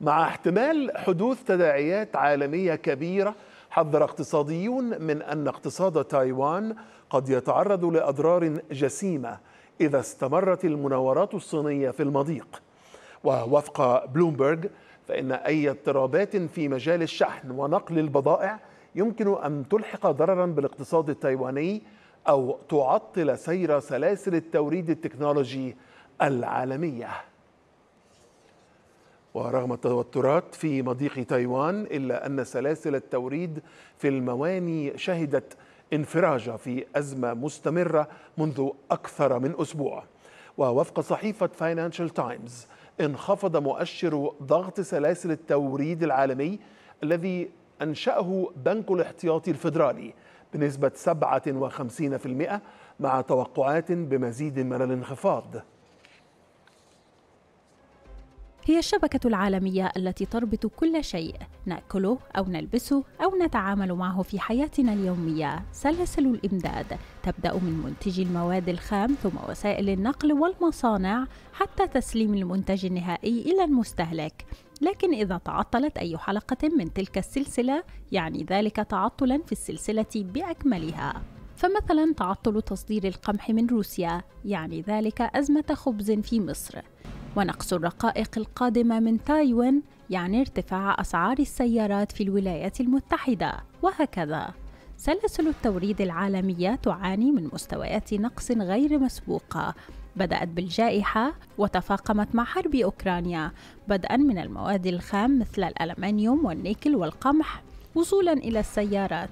مع احتمال حدوث تداعيات عالمية كبيرة حذر اقتصاديون من أن اقتصاد تايوان قد يتعرض لأضرار جسيمة إذا استمرت المناورات الصينية في المضيق ووفق بلومبرج فإن أي اضطرابات في مجال الشحن ونقل البضائع يمكن أن تلحق ضررا بالاقتصاد التايواني أو تعطل سير سلاسل التوريد التكنولوجي العالميه ورغم التوترات في مضيق تايوان إلا أن سلاسل التوريد في المواني شهدت انفراجة في أزمة مستمرة منذ أكثر من أسبوع ووفق صحيفة فاينانشال تايمز انخفض مؤشر ضغط سلاسل التوريد العالمي الذي أنشأه بنك الاحتياطي الفدرالي بنسبة 57% مع توقعات بمزيد من الانخفاض هي الشبكة العالمية التي تربط كل شيء نأكله أو نلبسه أو نتعامل معه في حياتنا اليومية سلاسل الإمداد تبدأ من منتجي المواد الخام ثم وسائل النقل والمصانع حتى تسليم المنتج النهائي إلى المستهلك لكن إذا تعطلت أي حلقة من تلك السلسلة يعني ذلك تعطلا في السلسلة بأكملها فمثلا تعطل تصدير القمح من روسيا يعني ذلك أزمة خبز في مصر ونقص الرقائق القادمة من تايوان يعني ارتفاع أسعار السيارات في الولايات المتحدة وهكذا سلاسل التوريد العالمية تعاني من مستويات نقص غير مسبوقة بدأت بالجائحة وتفاقمت مع حرب أوكرانيا بدءا من المواد الخام مثل الألمنيوم والنيكل والقمح وصولا إلى السيارات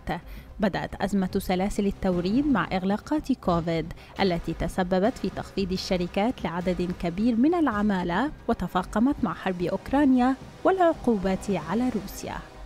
بدأت أزمة سلاسل التوريد مع إغلاقات كوفيد التي تسببت في تخفيض الشركات لعدد كبير من العمالة وتفاقمت مع حرب أوكرانيا والعقوبات على روسيا